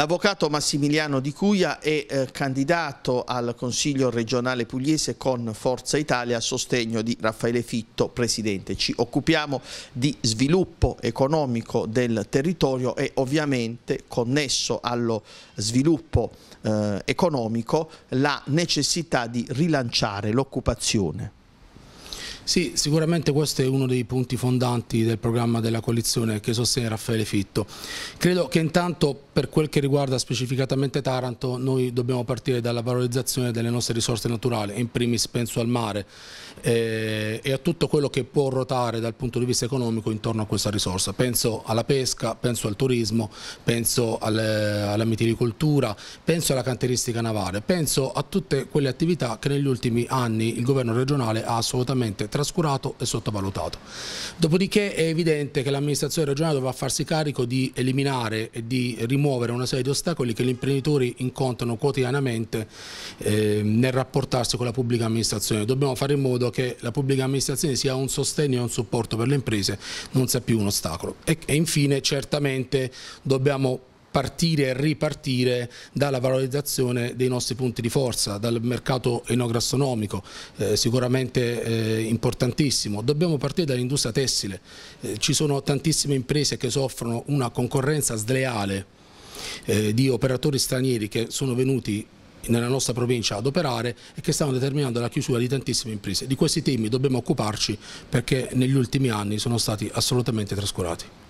L'avvocato Massimiliano Di Cuia è eh, candidato al Consiglio regionale pugliese con Forza Italia a sostegno di Raffaele Fitto, Presidente. Ci occupiamo di sviluppo economico del territorio e ovviamente connesso allo sviluppo eh, economico la necessità di rilanciare l'occupazione. Sì, sicuramente questo è uno dei punti fondanti del programma della coalizione che sostiene Raffaele Fitto. Credo che intanto per quel che riguarda specificatamente Taranto noi dobbiamo partire dalla valorizzazione delle nostre risorse naturali, in primis penso al mare eh, e a tutto quello che può ruotare dal punto di vista economico intorno a questa risorsa. Penso alla pesca, penso al turismo, penso alle, eh, alla mitilicoltura, penso alla canteristica navale, penso a tutte quelle attività che negli ultimi anni il governo regionale ha assolutamente trasformato trascurato e sottovalutato. Dopodiché è evidente che l'amministrazione regionale dovrà farsi carico di eliminare e di rimuovere una serie di ostacoli che gli imprenditori incontrano quotidianamente ehm, nel rapportarsi con la pubblica amministrazione. Dobbiamo fare in modo che la pubblica amministrazione sia un sostegno e un supporto per le imprese, non sia più un ostacolo. e infine certamente dobbiamo partire e ripartire dalla valorizzazione dei nostri punti di forza, dal mercato enogastronomico, eh, sicuramente eh, importantissimo. Dobbiamo partire dall'industria tessile, eh, ci sono tantissime imprese che soffrono una concorrenza sleale eh, di operatori stranieri che sono venuti nella nostra provincia ad operare e che stanno determinando la chiusura di tantissime imprese. Di questi temi dobbiamo occuparci perché negli ultimi anni sono stati assolutamente trascurati.